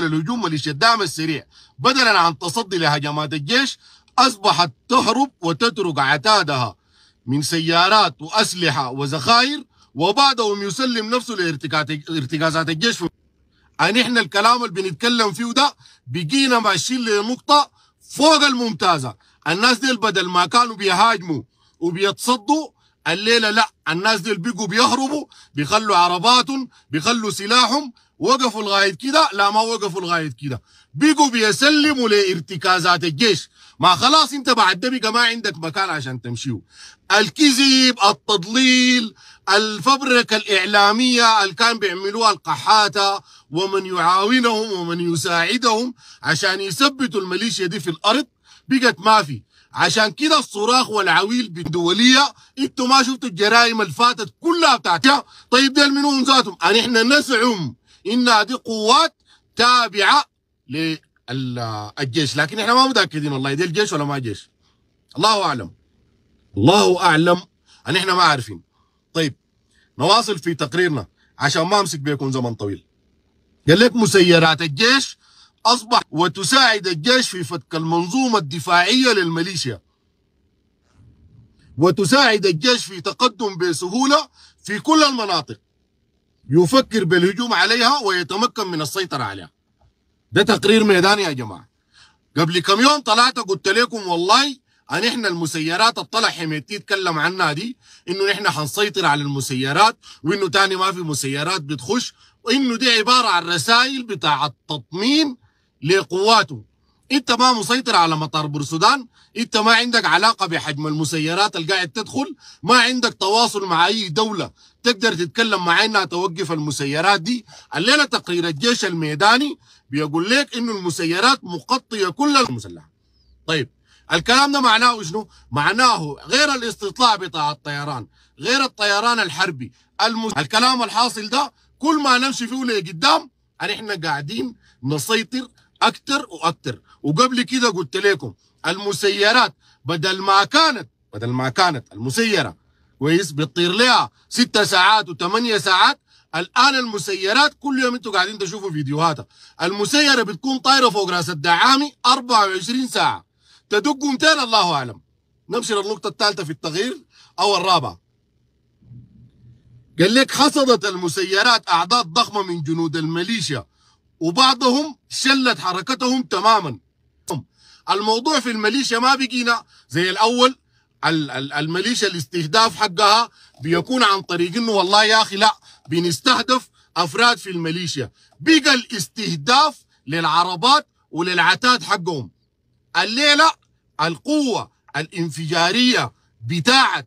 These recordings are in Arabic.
تمثل الهجوم ميليشيا الدعم السريع بدلا عن تصدي لهجمات الجيش أصبحت تهرب وتترك عتادها من سيارات وأسلحة وذخائر وبعضهم يسلم نفسه لارتكازات الجيش في أن إحنا الكلام اللي بنتكلم فيه ده بقينا ماشيين لنقطة فوق الممتازة الناس دي بدل ما كانوا بيهاجموا وبيتصدوا الليلة لا الناس دي بيقوا بيهربوا بيخلوا عرباتهم بيخلوا سلاحهم وقفوا لغايه كده لا ما وقفوا لغايه كده بقوا بيسلموا لارتكازات الجيش ما خلاص انت بعد ده بقى ما عندك مكان عشان تمشيو الكذب التضليل الفبركة الإعلامية اللي كان بيعملوها القحاتة ومن يعاونهم ومن يساعدهم عشان يثبتوا الميليشيا دي في الأرض بقت ما في عشان كده الصراخ والعويل بالدولية انتوا ما شفتوا الجرائم اللي فاتت كلها بتاعتها طيب ديل منهم ذاتهم ان احنا نزعم ان هذه قوات تابعه للجيش لكن احنا ما متاكدين والله دي الجيش ولا ما جيش الله اعلم الله اعلم ان احنا ما عارفين طيب نواصل في تقريرنا عشان ما امسك بيكون زمن طويل قال لك مسيرات الجيش اصبح وتساعد الجيش في فك المنظومه الدفاعيه للميليشيا وتساعد الجيش في تقدم بسهوله في كل المناطق يفكر بالهجوم عليها ويتمكن من السيطرة عليها ده تقرير ميداني يا جماعة قبل كم يوم طلعت قلت لكم والله ان احنا المسيرات الطلع حميتي تكلم عنها دي انه نحن حنسيطر على المسيرات وانه تاني ما في مسيرات بتخش وانه دي عبارة عن رسائل بتاع التطمين لقواته انت ما مسيطر على مطار بورسودان انت ما عندك علاقه بحجم المسيرات اللي قاعد تدخل ما عندك تواصل مع اي دوله تقدر تتكلم معي انها توقف المسيرات دي الليله تقرير الجيش الميداني بيقول لك انه المسيرات مغطيه كل المسلحه طيب الكلام ده معناه شنو؟ معناه غير الاستطلاع بتاع الطيران غير الطيران الحربي المس... الكلام الحاصل ده كل ما نمشي فيه لقدام احنا قاعدين نسيطر اكتر واكتر وقبل كده قلت لكم المسيرات بدل ما كانت بدل ما كانت المسيره كويس بتطير لها ست ساعات وثمانية ساعات الان المسيرات كل يوم انتم قاعدين تشوفوا فيديوهاتها المسيره بتكون طايره فوق راس الدعامي 24 ساعه تدق متين الله اعلم نمشي للنقطه الثالثه في التغيير او الرابعه قال لك حصدت المسيرات اعداد ضخمه من جنود الميليشيا وبعضهم شلت حركتهم تماما الموضوع في الميليشيا ما بقينا زي الاول الميليشيا الاستهداف حقها بيكون عن طريق انه والله يا اخي لا بنستهدف افراد في الميليشيا بقى الاستهداف للعربات وللعتاد حقهم الليله القوه الانفجاريه بتاعت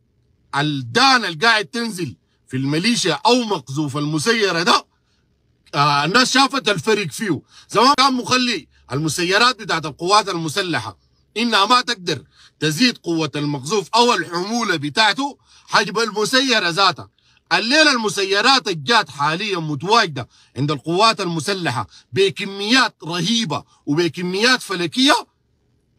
الدان القاعد تنزل في الميليشيا او مقذوف المسيره ده آه، الناس شافت الفرق فيه زمان كان مخلي المسيرات بتاعت القوات المسلحه انها ما تقدر تزيد قوه المقذوف او الحموله بتاعته حجب المسيره ذاتها الليله المسيرات الجات حاليا متواجده عند القوات المسلحه بكميات رهيبه وبكميات فلكيه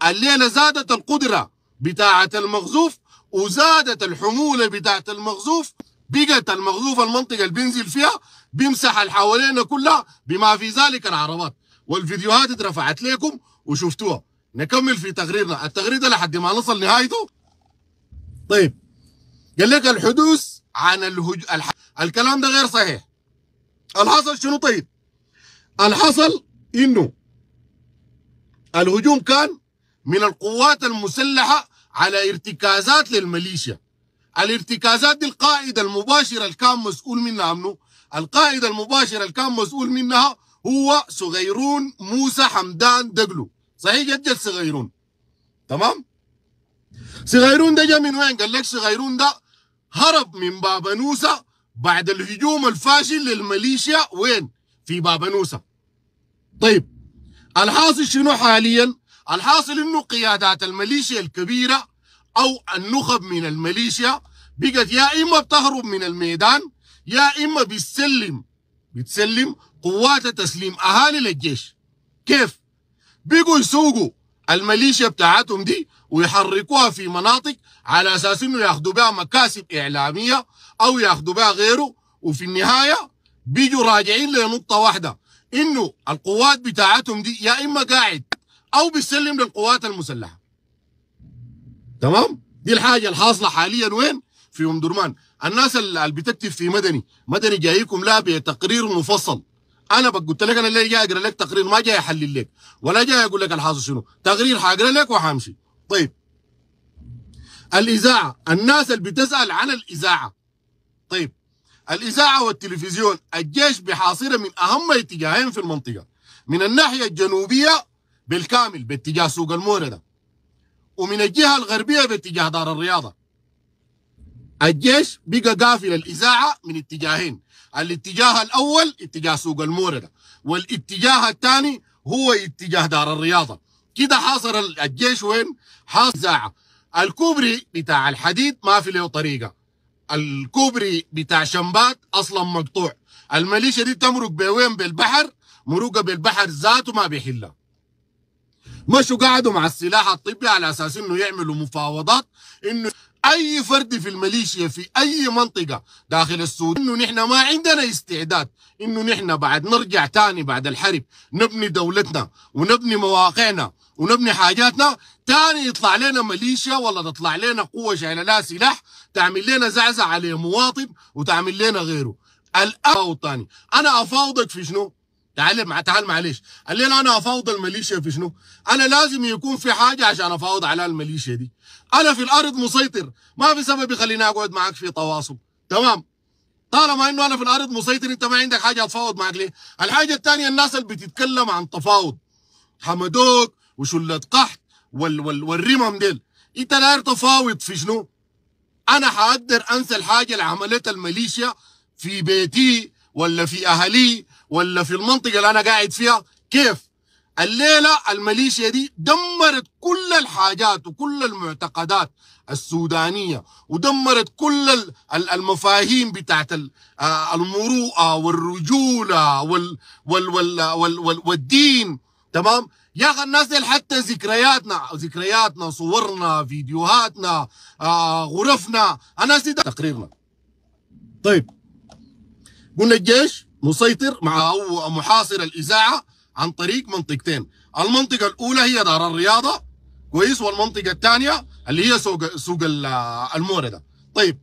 الليله زادت القدره بتاعه المغزوف وزادت الحموله بتاعه المغزوف بقت المغذوف المنطقة اللي بينزل فيها بيمسح اللي كلها بما في ذلك العربات والفيديوهات اترفعت لكم وشفتوها نكمل في تقريرنا التقرير ده لحد ما نصل نهايته طيب قال لك الحدوث عن الهج... الح... الكلام ده غير صحيح الحصل شنو طيب الحصل انه الهجوم كان من القوات المسلحه على ارتكازات للميليشيا الارتكازات دي القائد المباشر اللي كان مسؤول منها منه القائد المباشر اللي كان مسؤول منها هو صغيرون موسى حمدان دقلو صحيح جد صغيرون تمام صغيرون ده جا من وين قال لك صغيرون ده هرب من بابانوسا بعد الهجوم الفاشل للميليشيا وين في بابانوسا طيب الحاصل شنو حاليا الحاصل انه قيادات الميليشيا الكبيره أو النخب من الميليشيا بقت يا إما بتهرب من الميدان يا إما بتسلم بتسلم قوات تسليم أهالي للجيش كيف؟ بيجوا يسوقوا الميليشيا بتاعتهم دي ويحركوها في مناطق على أساس إنه ياخدوا بها مكاسب إعلامية أو ياخدوا بها غيره وفي النهاية بيجوا راجعين لنقطة واحدة إنه القوات بتاعتهم دي يا إما قاعد أو بيسلم للقوات المسلحة تمام دي الحاجه الحاصله حاليا وين في ام درمان الناس اللي بتكتب في مدني مدني جايكم لا بتقرير مفصل انا قلت لك انا اللي جاي اقرا لك تقرير ما جاي احلل لك ولا جاي اقول لك الحاصل شنو تقرير حاقرا لك وحامشي طيب الاذاعه الناس اللي بتسال عن الاذاعه طيب الاذاعه والتلفزيون الجيش بحاصره من اهم اتجاهين في المنطقه من الناحيه الجنوبيه بالكامل باتجاه سوق المورده ومن الجهة الغربية باتجاه دار الرياضة الجيش بقى قافل الإذاعة من اتجاهين الاتجاه الأول اتجاه سوق الموردة والاتجاه الثاني هو اتجاه دار الرياضة كده حاصر الجيش وين حاصر إذاعة الكوبري بتاع الحديد ما في له طريقة الكوبري بتاع شمبات أصلا مقطوع الميليشيا دي تمرق بوين بالبحر مروقة بالبحر ذاته ما بيحلها مشوا قعدوا مع السلاح الطبي على اساس انه يعملوا مفاوضات انه اي فرد في الميليشيا في اي منطقه داخل السودان انه نحن ما عندنا استعداد انه نحن بعد نرجع تاني بعد الحرب نبني دولتنا ونبني مواقعنا ونبني حاجاتنا تاني يطلع لنا ميليشيا ولا تطلع لنا قوه شايله لها سلاح تعمل لنا زعزعه على مواطن وتعمل لنا غيره الاوطاني انا افاوضك في شنو؟ تعال مع تعال معلش قال لي انا افاوض الميليشيا في شنو؟ انا لازم يكون في حاجه عشان افاوض على الميليشيا دي انا في الارض مسيطر ما في سبب يخليني اقعد معك في تواصل تمام طالما انه انا في الارض مسيطر انت ما عندك حاجه اتفاوض معك ليه؟ الحاجه الثانيه الناس اللي بتتكلم عن تفاوض حمدوك وشله قحط وال وال والرمم ديل انت لا تفاوض في شنو؟ انا حقدر انسى الحاجه اللي عملتها الميليشيا في بيتي ولا في اهلي ولا في المنطقه اللي انا قاعد فيها كيف الليله الميليشيا دي دمرت كل الحاجات وكل المعتقدات السودانيه ودمرت كل المفاهيم بتاعت آه، المروءه والرجوله وال وال وال وال وال والدين تمام يا اخي الناس دي حتى ذكرياتنا ذكرياتنا صورنا فيديوهاتنا آه غرفنا الناس دي تقريرنا طيب قلنا الجيش مسيطر مع أو محاصر الإذاعة عن طريق منطقتين المنطقة الأولى هي دار الرياضة كويس والمنطقة الثانية اللي هي سوق سوق الموردة طيب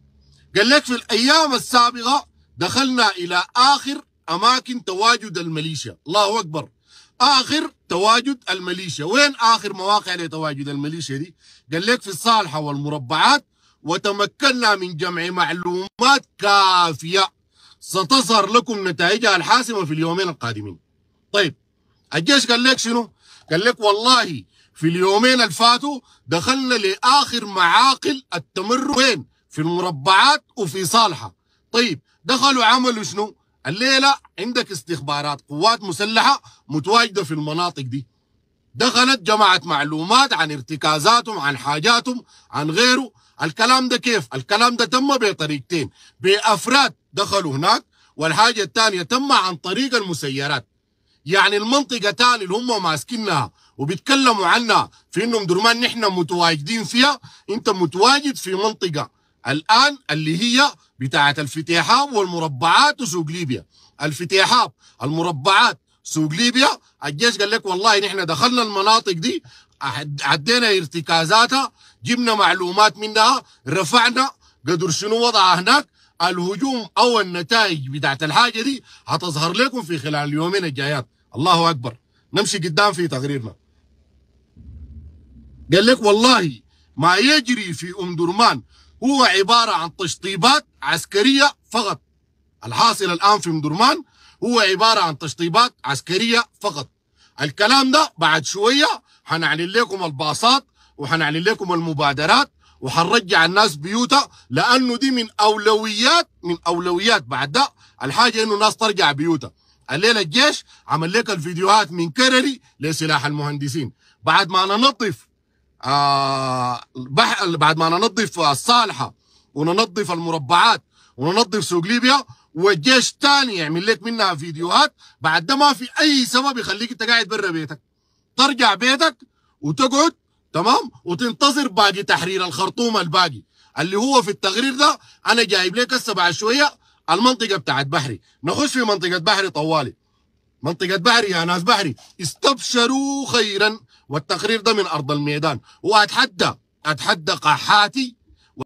قال لك في الأيام السابقة دخلنا إلى آخر أماكن تواجد الميليشيا الله أكبر آخر تواجد الميليشيا وين آخر مواقع لتواجد الميليشيا دي قال لك في الصالحة والمربعات وتمكنا من جمع معلومات كافية ستظهر لكم نتائجها الحاسمة في اليومين القادمين طيب الجيش قال لك شنو قال لك والله في اليومين الفاتوا دخلنا لآخر معاقل التمر وين في المربعات وفي صالحة طيب دخلوا عملوا شنو الليلة عندك استخبارات قوات مسلحة متواجدة في المناطق دي دخلت جمعت معلومات عن ارتكازاتهم عن حاجاتهم عن غيره الكلام ده كيف الكلام ده تم بطريقتين بأفراد دخلوا هناك والحاجة الثانية تم عن طريق المسيرات يعني المنطقة تاني اللي هم ماسكينها وبيتكلموا عنها في انهم درمان نحن متواجدين فيها انت متواجد في منطقة الان اللي هي بتاعت الفتيحاب والمربعات وسوق ليبيا الفتيحاب المربعات سوق ليبيا الجيش قال لك والله نحن دخلنا المناطق دي عدينا ارتكازاتها جبنا معلومات منها رفعنا قدر شنو وضعها هناك الهجوم او النتائج بتاعت الحاجه دي هتظهر لكم في خلال اليومين الجايات الله اكبر نمشي قدام في تقريرنا قال لك والله ما يجري في ام درمان هو عباره عن تشطيبات عسكريه فقط الحاصل الان في ام درمان هو عباره عن تشطيبات عسكريه فقط الكلام ده بعد شويه حنعلن لكم الباصات وحنعلن لكم المبادرات وحنرجع الناس بيوتها لانه دي من اولويات من اولويات بعد ده الحاجه انه الناس ترجع بيوتها الليله الجيش عمل لك الفيديوهات من كرري لسلاح المهندسين بعد ما ننظف آه بح... بعد ما ننظف الصالحه وننظف المربعات وننظف سوق ليبيا والجيش تاني يعمل لك منها فيديوهات بعد ده ما في اي سبب يخليك انت قاعد برا بيتك ترجع بيتك وتقعد تمام وتنتظر باقي تحرير الخرطوم الباقي اللي هو في التقرير ده انا جايب لك هسه بعد شويه المنطقه بتاعت بحري نخش في منطقه بحري طوالي منطقه بحري يا ناس بحري استبشروا خيرا والتقرير ده من ارض الميدان واتحدى اتحدى قحاتي